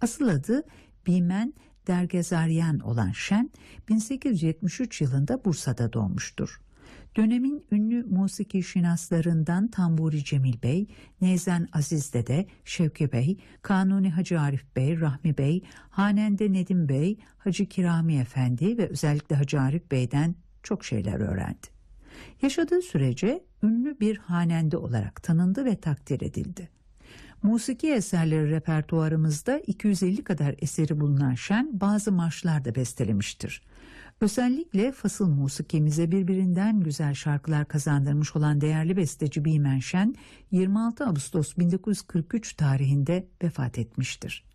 Asıl adı Bimen Dergezaryan olan Şen 1873 yılında Bursa'da doğmuştur. Dönemin ünlü musiki şinaslarından Tamburi Cemil Bey, Nezen Aziz Dede, Şevki Bey, Kanuni Hacı Arif Bey, Rahmi Bey, Hanende Nedim Bey, Hacı Kirami Efendi ve özellikle Hacı Arif Bey'den çok şeyler öğrendi. Yaşadığı sürece ünlü bir hanende olarak tanındı ve takdir edildi. Musiki eserleri repertuarımızda 250 kadar eseri bulunan Şen bazı marşlar da bestelemiştir. Özellikle fasıl musikimize birbirinden güzel şarkılar kazandırmış olan değerli besteci Bimen Şen 26 Ağustos 1943 tarihinde vefat etmiştir.